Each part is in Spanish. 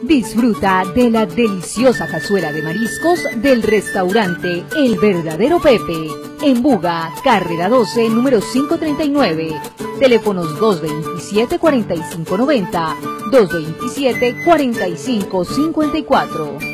Disfruta de la deliciosa cazuela de mariscos del restaurante El Verdadero Pepe, en Buga, carrera 12, número 539. Teléfonos 227-4590, 227-4554.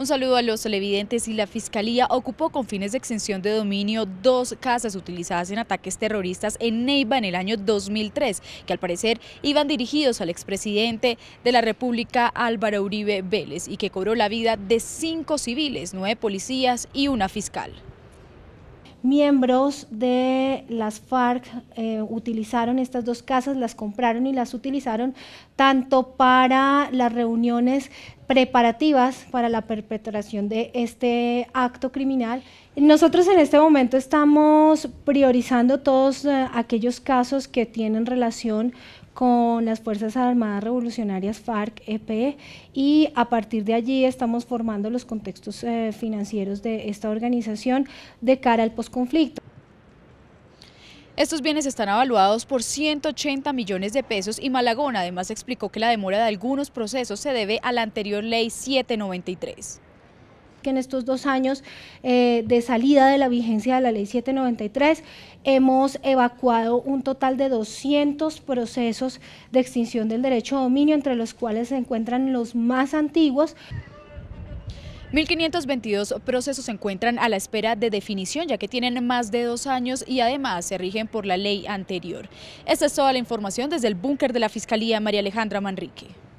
Un saludo a los televidentes y la Fiscalía ocupó con fines de extensión de dominio dos casas utilizadas en ataques terroristas en Neiva en el año 2003, que al parecer iban dirigidos al expresidente de la República Álvaro Uribe Vélez y que cobró la vida de cinco civiles, nueve policías y una fiscal miembros de las FARC eh, utilizaron estas dos casas, las compraron y las utilizaron tanto para las reuniones preparativas para la perpetración de este acto criminal. Nosotros en este momento estamos priorizando todos eh, aquellos casos que tienen relación con las Fuerzas Armadas Revolucionarias FARC, epe e, y a partir de allí estamos formando los contextos eh, financieros de esta organización de cara al posconflicto. Estos bienes están avaluados por 180 millones de pesos y Malagón además explicó que la demora de algunos procesos se debe a la anterior ley 793 que en estos dos años eh, de salida de la vigencia de la ley 793 hemos evacuado un total de 200 procesos de extinción del derecho a dominio, entre los cuales se encuentran los más antiguos. 1.522 procesos se encuentran a la espera de definición, ya que tienen más de dos años y además se rigen por la ley anterior. Esta es toda la información desde el búnker de la Fiscalía María Alejandra Manrique.